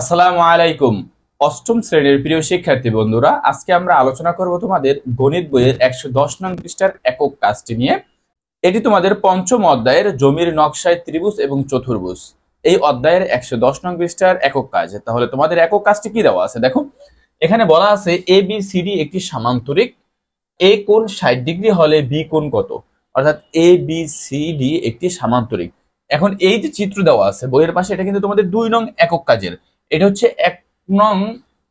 আসসালামু আলাইকুম অষ্টম শ্রেণীর প্রিয় শিক্ষার্থী বন্ধুরা আজকে আমরা আলোচনা করব তোমাদের গণিত বইয়ের একশো দশ নং পৃষ্ঠার একক কাজটি নিয়ে এটি তোমাদের পঞ্চম অধ্যায়ের জমির নকশায় ত্রিভুজ এবং চতুর্ভুজ এই অধ্যায়ের একশো দশ নং পৃষ্ঠার একক কাজ তাহলে তোমাদের একক কাজটি কি দেওয়া আছে দেখো এখানে বলা আছে এ বি সি ডি একটি সামান্তরিক এ কোন ষাট ডিগ্রি হলে বি কোন কত অর্থাৎ এ বি সি ডি একটি সামান্তরিক এখন এই যে চিত্র দেওয়া আছে বইয়ের পাশে এটা কিন্তু তোমাদের দুই নং একক কাজের এটা হচ্ছে এক নং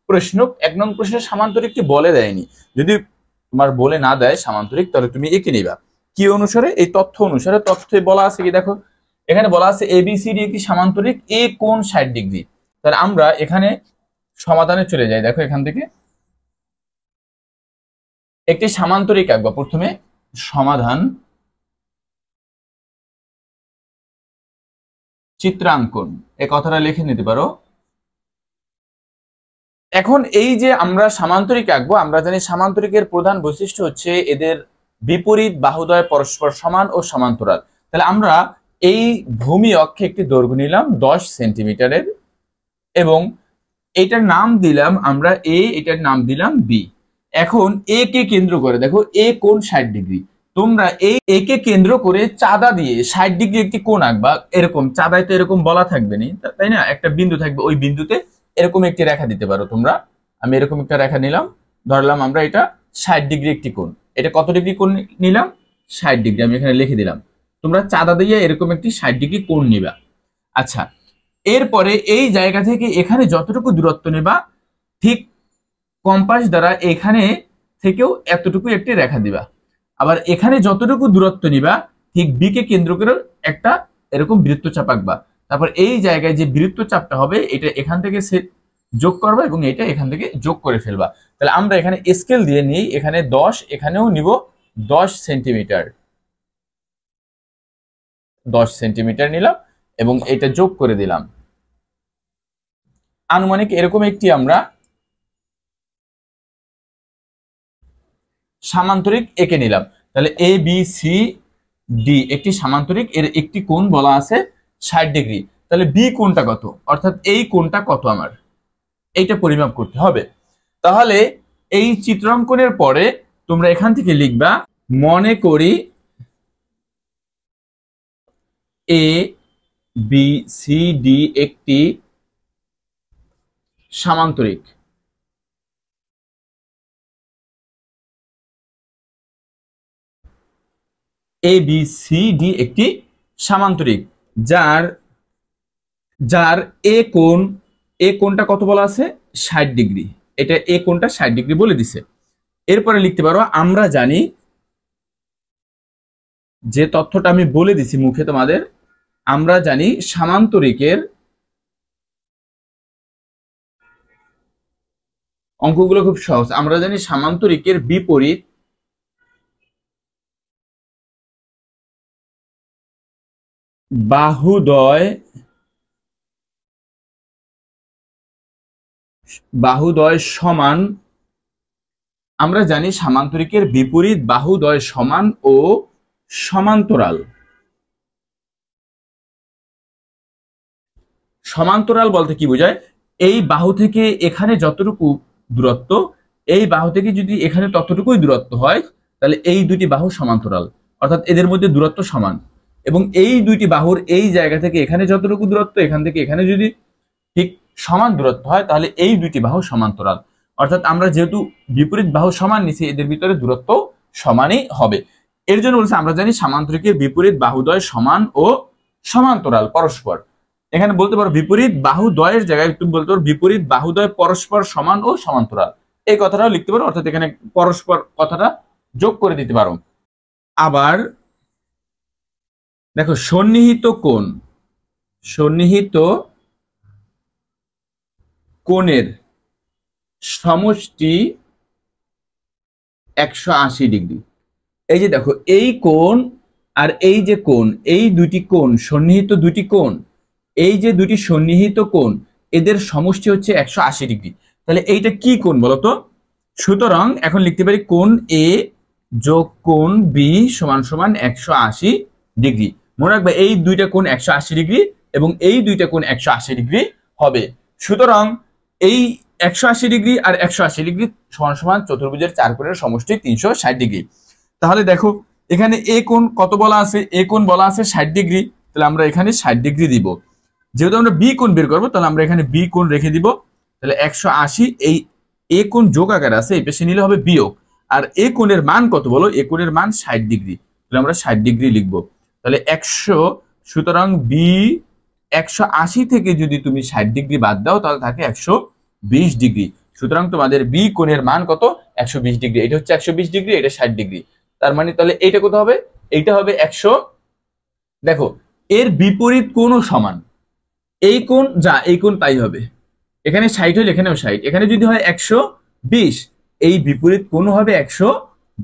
প্রশ্ন এক নং প্রশ্নের সামান্তরিকটি বলে দেয়নি যদি তোমার বলে না দেয় সামান্তরিক তাহলে তুমি এঁকে নিবা কি অনুসারে এই তথ্য অনুসারে তথ্যে বলা আছে কি দেখো এখানে বলা আছে এ ডি একটি সামান্তরিক এ কোন ষাট ডিগ্রি তাহলে আমরা এখানে সমাধানে চলে যাই দেখো এখান থেকে একটি সামান্তরিক আঁকবো প্রথমে সমাধান চিত্রাঙ্কন এ কথাটা লিখে নিতে পারো এখন এই যে আমরা সামান্তরিক আঁকবো আমরা জানি সামান্তরিকের প্রধান বৈশিষ্ট্য হচ্ছে এদের বিপরীত বাহুদয় পরস্পর সমান ও সমান্তরাল তাহলে আমরা এই ভূমি অক্ষে একটি দৈর্ঘ্য নিলাম দশ সেন্টিমিটারের এবং এটার নাম দিলাম আমরা এ এটার নাম দিলাম বি এখন এ কে কেন্দ্র করে দেখো এ কোন ষাট ডিগ্রি তোমরা এই একে কেন্দ্র করে চাঁদা দিয়ে ষাট ডিগ্রি একটি কোন আঁকবা এরকম চাঁদায় তো এরকম বলা থাকবে না তাই না একটা বিন্দু থাকবে ওই বিন্দুতে এরকম একটি রেখা দিতে পারো তোমরা আমি এরকম একটা রেখা নিলাম ধরলাম আমরা এটা ষাট ডিগ্রি একটি কোণ এটা কত ডিগ্রি কোণ নিলাম ষাট ডিগ্রি আমি এখানে লিখে দিলাম তোমরা চাঁদা দিয়ে এরকম একটি ষাট ডিগ্রি কোণ নিবা আচ্ছা এরপরে এই জায়গা থেকে এখানে যতটুকু দূরত্ব নেবা ঠিক কম্পাস দ্বারা এখানে থেকেও এতটুকু একটি রেখা দিবা আবার এখানে যতটুকু দূরত্ব নিবা ঠিক বিকে কেন্দ্র করে একটা এরকম বৃত্ত আঁকবা তারপর এই জায়গায় যে বৃত্ত চাপটা হবে এটা এখান থেকে সে যোগ করবা এবং এটা এখান থেকে যোগ করে ফেলবা তাহলে আমরা এখানে স্কেল দিয়ে নিই এখানে দশ এখানেও নিব দশ সেন্টিমিটার দশ সেন্টিমিটার নিলাম এবং এটা যোগ করে দিলাম আনুমানিক এরকম একটি আমরা সামান্তরিক এঁকে নিলাম তাহলে এ বি সি ডি একটি সামান্তরিক এর একটি কোণ বলা আছে ষাট ডিগ্রি তাহলে বি কোনটা কত অর্থাৎ এই কোনটা কত আমার এইটা পরিমাপ করতে হবে তাহলে এই চিত্রাঙ্কনের পরে তোমরা এখান থেকে লিখবা মনে করি এ বি সি ডি একটি সামান্তরিক এ বি সি ডি একটি সামান্তরিক যার যার এ কোন এ কোনটা কত বলা আছে ষাট ডিগ্রি এটা এ কোনটা ষাট ডিগ্রি বলে দিছে এরপরে লিখতে পারো আমরা জানি যে তথ্যটা আমি বলে দিছি মুখে তোমাদের আমরা জানি সামান্তরিকের অঙ্কগুলো খুব সহজ আমরা জানি সামান্তরিকের বিপরীত বাহুদয় বাহুদ্বয় সমান আমরা জানি সামান্তরিকের বিপরীত বাহুদ্বয় সমান ও সমান্তরাল সমান্তরাল বলতে কি বোঝায় এই বাহু থেকে এখানে যতটুকু দূরত্ব এই বাহু থেকে যদি এখানে ততটুকুই দূরত্ব হয় তাহলে এই দুটি বাহু সমান্তরাল অর্থাৎ এদের মধ্যে দূরত্ব সমান এবং এই দুইটি বাহুর এই জায়গা থেকে এখানে যতটুকু দূরত্ব এখান থেকে এখানে যদি সমান দূরত্ব হয় তাহলে এই দুইটি বাহু সমান্তরাল অর্থাৎ আমরা যেহেতু বিপরীত বাহু সমান নিছি এদের ভিতরে দূরত্ব সমানই হবে এর জন্য বলছে আমরা জানি সামান্তরিকের বিপরীত বাহুদ্বয় সমান ও সমান্তরাল পরস্পর এখানে বলতে পারো বিপরীত বাহুদ্বয়ের জায়গায় তুমি বলতে পারো বিপরীত বাহুদয় পরস্পর সমান ও সমান্তরাল এই কথাটাও লিখতে পারো অর্থাৎ এখানে পরস্পর কথাটা যোগ করে দিতে পারো আবার দেখো সন্নিহিত কোন সন্নিহিত কোণের সমষ্টি একশো আশি ডিগ্রি এই যে দেখো এই কোণ আর এই যে কোণ এই দুটি কোণ সন্নিহিত দুটি কোণ এই যে দুটি সন্নিহিত কোণ এদের সমষ্টি হচ্ছে একশো আশি ডিগ্রি তাহলে এইটা কি কোণ বলতো সুতরাং এখন লিখতে পারি কোণ এ যোগ কোণ বি সমান সমান একশো আশি ডিগ্রি মনে রাখবে এই দুইটা কোণ একশো আশি ডিগ্রি এবং এই দুইটা কোণ একশো আশি ডিগ্রি হবে সুতরাং এই একশো আশি ডিগ্রি আর একশো আশি ডিগ্রি সমান সমান চতুর্ভুজের চার কোণের সমষ্টি তিনশো ষাট ডিগ্রি তাহলে দেখো এখানে এ কোণ কত বলা আছে এ কোণ বলা আছে ষাট ডিগ্রি তাহলে আমরা এখানে ষাট ডিগ্রি দিব যেহেতু আমরা বি কোণ বের করবো তাহলে আমরা এখানে বি কোণ রেখে দিব তাহলে একশো আশি এই এ কোণ যোগ আকার আছে এই পেশে নিলে হবে বিয়োগ আর এ কোণের মান কত বলো এ কোণের মান ষাট ডিগ্রি তাহলে আমরা ষাট ডিগ্রি লিখবো তাহলে একশো সুতরাং বি একশো আশি থেকে যদি তুমি ষাট ডিগ্রি বাদ দাও তাহলে থাকে একশো বিশ ডিগ্রি সুতরাং তোমাদের বি কোণের মান কত একশো ডিগ্রি এটা হচ্ছে একশো ডিগ্রি এটা ষাট ডিগ্রি তার মানে তাহলে এইটা কত হবে এইটা হবে একশো দেখো এর বিপরীত কোণও সমান এই কোণ যা এই কোণ তাই হবে এখানে ষাট হলে এখানেও ষাট এখানে যদি হয় একশো বিশ এই বিপরীত কোণ হবে একশো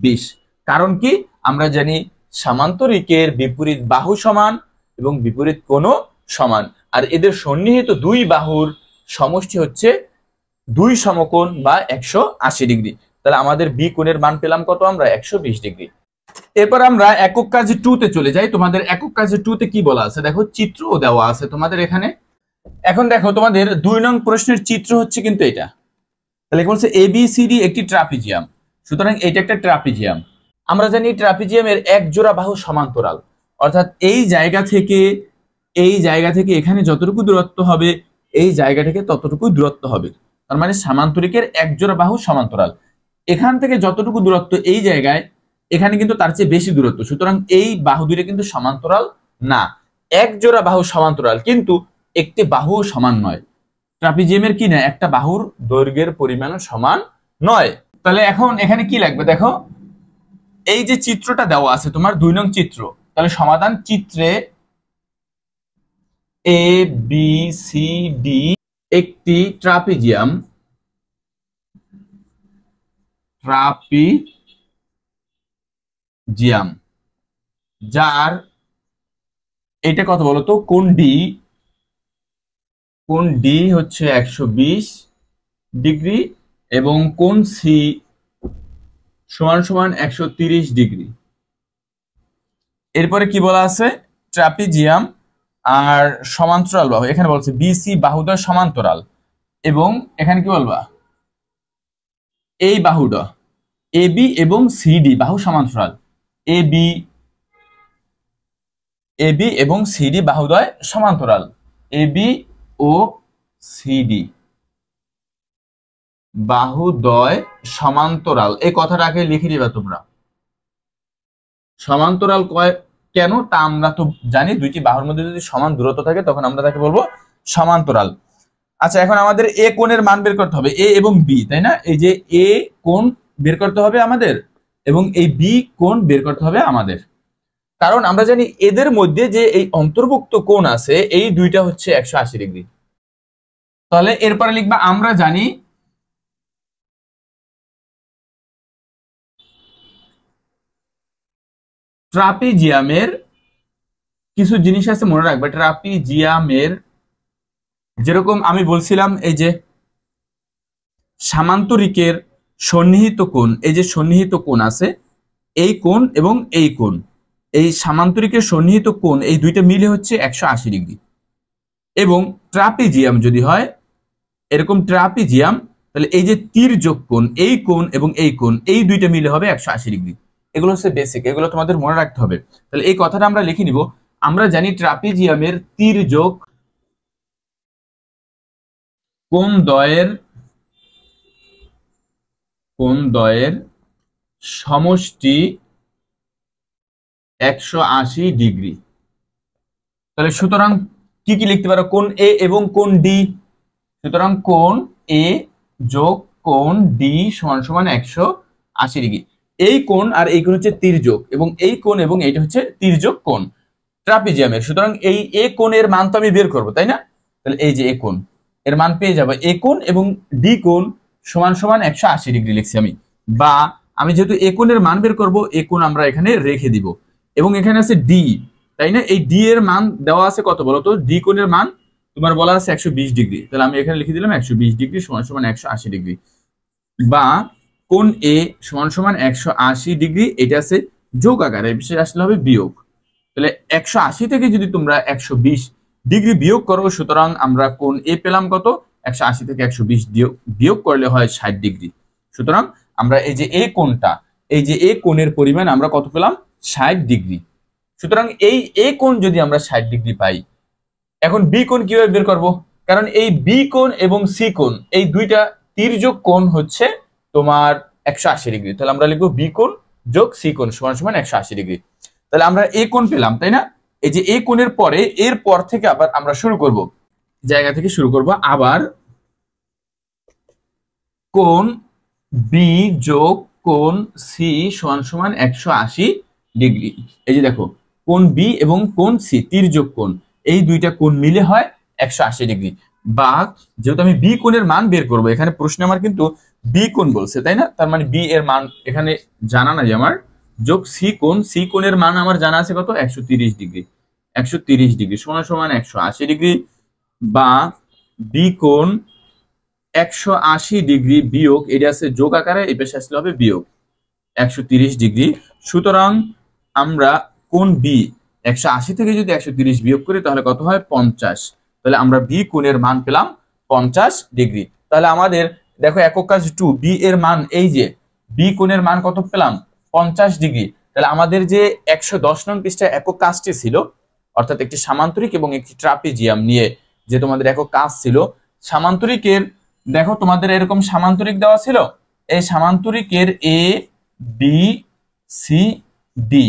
বিশ কারণ কি আমরা জানি সামান্তরিকের বিপরীত বাহু সমান এবং বিপরীত কোণও সমান আর এদের সন্নিহিত দুই বাহুর সমষ্টি হচ্ছে দুই সমকোণ বা একশো ডিগ্রি তাহলে আমাদের বি কোণের মান পেলাম কত আমরা একশো ডিগ্রি এরপর আমরা একক কাজ টু তে চলে যাই তোমাদের একক কাজ তে কি বলা আছে দেখো চিত্র দেওয়া আছে তোমাদের এখানে এখন দেখো তোমাদের দুই নং প্রশ্নের চিত্র হচ্ছে কিন্তু এটা তাহলে বলছে এবিসিডি একটি ট্রাপিজিয়াম সুতরাং এটা একটা ট্রাপিজিয়াম আমরা জানি ট্রাপিজিয়ামের এক জোড়া বাহু সমান্তরাল অর্থাৎ এই জায়গা থেকে এই জায়গা থেকে এখানে যতটুকু দূরত্ব হবে এই জায়গাটাকে ততটুকু দূরত্ব হবে তার মানে সামান্তরিকের একজোড়া বাহু সমান্তরাল এখান থেকে যতটুকু দূরত্ব এই জায়গায় এখানে কিন্তু তার চেয়ে বেশি দূরত্ব সুতরাং এই বাহু দূরে কিন্তু সমান্তরাল না এক জোড়া বাহু সমান্তরাল কিন্তু একটি বাহু সমান নয় ট্রাপিজিয়ামের কি না একটা বাহুর দৈর্ঘ্যের পরিমাণ সমান নয় তাহলে এখন এখানে কি লাগবে দেখো এই যে চিত্রটা দেওয়া আছে তোমার দুই নং চিত্র তাহলে সমাধান চিত্রে এ বি সি ডি একটি ট্রাপিজিয়াম ট্রাপিজিয়াম যার এটা কথা বলতো কোন ডি কোন ডি হচ্ছে একশো ডিগ্রি এবং কোন সি সমান সমান একশো ডিগ্রি এরপরে কি বলা আছে ট্রাপিজিয়াম আর সমান্তরাল বাহু এখানে বলছে বিসি বাহুদয় সমান্তরাল এবং এখানে কি বলবা এই বাহুড এ বি এবং সিডি বাহু সমান্তরাল এ বি এ বি এবং সিডি বাহুদয় সমান্তরাল এ বি ও সি ডি বাহুদয় সমান্তরাল এই কথাটাকে লিখে দিবা তোমরা সমান্তরাল কয় কেন তা আমরা তো জানি দুইটি বাহুর মধ্যে যদি সমান দূরত্ব থাকে তখন আমরা তাকে বলবো সমান্তরাল আচ্ছা এখন আমাদের এ কোণের মান বের করতে হবে এ এবং বি তাই না এই যে এ কোণ বের করতে হবে আমাদের এবং এই বি কোণ বের করতে হবে আমাদের কারণ আমরা জানি এদের মধ্যে যে এই অন্তর্ভুক্ত কোণ আছে এই দুইটা হচ্ছে একশো আশি ডিগ্রি তাহলে এরপরে লিখবা আমরা জানি ট্রাপিজিয়ামের কিছু জিনিস আছে মনে রাখবে ট্রাপিজিয়ামের যেরকম আমি বলছিলাম এই যে সামান্তরিকের সন্নিহিত কোণ এই যে সন্নিহিত কোণ আছে এই কোণ এবং এই কোণ এই সামান্তরিকের সন্নিহিত কোণ এই দুইটা মিলে হচ্ছে একশো আশি ডিগ্রি এবং ট্রাপিজিয়াম যদি হয় এরকম ট্রাপিজিয়াম তাহলে এই যে যোগ কোণ এই কোণ এবং এই কোণ এই দুইটা মিলে হবে একশো আশি ডিগ্রি এগুলো হচ্ছে বেসিক এগুলো তোমাদের মনে রাখতে হবে তাহলে এই কথাটা আমরা লিখে নিব আমরা জানি ট্রাপিজিয়ামের তীর যোগ কোন দয়ের কোন দয়ের সমষ্টি একশো আশি ডিগ্রি তাহলে সুতরাং কি কি লিখতে পারো কোন এ এবং কোন ডি সুতরাং কোন এ যোগ কোন ডি সমান সমান একশো আশি ডিগ্রি এই কোণ আর এই কোন হচ্ছে তির্যক এবং এই কোণ এবং এইটা হচ্ছে তীর্যক কোন ট্রাপিজিয়ামের সুতরাং এই এ কোণের মান তো আমি বের করবো তাই না তাহলে এই যে এ কোন এর মান পেয়ে যাবো এ কোন এবং ডি কোণ সমান সমান একশো আশি ডিগ্রি লিখছি আমি বা আমি যেহেতু এ কোণের মান বের করবো এ কোন আমরা এখানে রেখে দিব এবং এখানে আছে ডি তাই না এই ডি এর মান দেওয়া আছে কত বলো তো ডি কোণের মান তোমার বলা আছে একশো ডিগ্রি তাহলে আমি এখানে লিখে দিলাম একশো ডিগ্রি সমান সমান একশো ডিগ্রি বা কোন এ সমান সমান একশো আশি ডিগ্রি এটা আছে যোগ আকারে বিশেষ আসলে হবে বিয়োগ তাহলে একশো আশি থেকে যদি তোমরা একশো বিশ ডিগ্রি বিয়োগ করো সুতরাং আমরা কোন এ পেলাম কত একশো আশি থেকে একশো বিশ বিয়োগ করলে হয় ষাট ডিগ্রি সুতরাং আমরা এই যে এ কোনটা এই যে এ কোণের পরিমাণ আমরা কত পেলাম ষাট ডিগ্রি সুতরাং এই এ কোণ যদি আমরা ষাট ডিগ্রি পাই এখন বি কোণ কিভাবে বের করব কারণ এই বি কোণ এবং সি কোণ এই দুইটা তীর্যক কোণ হচ্ছে তোমার একশো আশি ডিগ্রি তাহলে আমরা লিখবো বি কোণ যোগ সি কোণ সমান সমান একশো আশি ডিগ্রি তাহলে আমরা এ কোন পেলাম তাই না এই যে এ কোণের পরে এর পর থেকে আবার আমরা শুরু করব জায়গা থেকে শুরু করব আবার কোন বি যোগ কোন সি সমান সমান একশো আশি ডিগ্রি এই যে দেখো কোন বি এবং কোন সি যোগ কোন এই দুইটা কোন মিলে হয় একশো আশি ডিগ্রি বা যেহেতু আমি বি কোণের মান বের করব এখানে প্রশ্নে আমার কিন্তু বি কোণ বলছে তাই না তার মানে বি এর মান এখানে জানা নাই যে আমার যোগ সি কোন সি কোণের মান আমার জানা আছে কত একশো ডিগ্রি একশো ডিগ্রি সমান সমান একশো ডিগ্রি বা বি কোণ একশো ডিগ্রি বিয়োগ এটা আছে যোগ আকারে এ পেশে আসলে হবে বিয়োগ একশো ডিগ্রি সুতরাং আমরা কোন বি একশো থেকে যদি একশো বিয়োগ করি তাহলে কত হয় পঞ্চাশ তাহলে আমরা বি কোণের মান পেলাম পঞ্চাশ ডিগ্রি তাহলে আমাদের দেখো একক কাজ টু বি এর মান এই যে বি কোণের মান কত পেলাম পঞ্চাশ ডিগ্রি তাহলে আমাদের যে একশো দশ নং পৃষ্ঠা একক কাজটি ছিল অর্থাৎ একটি সামান্তরিক এবং একটি ট্রাপিজিয়াম নিয়ে যে তোমাদের একক কাজ ছিল সামান্তরিকের দেখো তোমাদের এরকম সামান্তরিক দেওয়া ছিল এই সামান্তরিকের এ বি সি ডি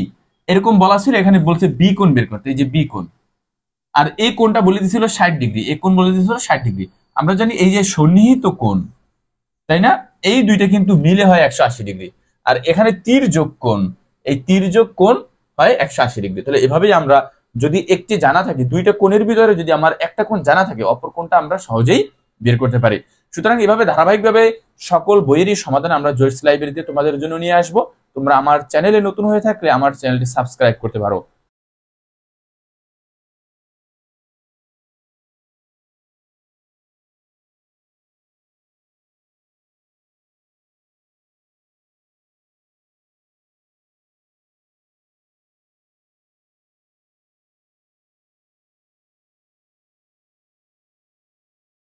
এরকম বলা ছিল এখানে বলছে বি কোণ বের করতে এই যে বি কোণ আর এই কোণটা বলে দিয়েছিল ষাট ডিগ্রি এ কোণ বলে দিয়েছিল ষাট ডিগ্রি আমরা জানি এই যে সন্নিহিত কোণ তাই না এই দুইটা কিন্তু মিলে হয় একশো আশি ডিগ্রি আর এখানে তীর যোগ কোণ এই তীর যোগ কোণ হয় একশো আশি ডিগ্রি তাহলে এভাবেই আমরা যদি একটি জানা থাকে দুইটা কোণের ভিতরে যদি আমার একটা কোণ জানা থাকে অপর কোণটা আমরা সহজেই বের করতে পারি সুতরাং এভাবে ধারাবাহিকভাবে সকল বইয়েরই সমাধান আমরা জোয়েটস লাইব্রেরিতে তোমাদের জন্য নিয়ে আসব তোমরা আমার চ্যানেলে নতুন হয়ে থাকলে আমার চ্যানেলটি সাবস্ক্রাইব করতে পারো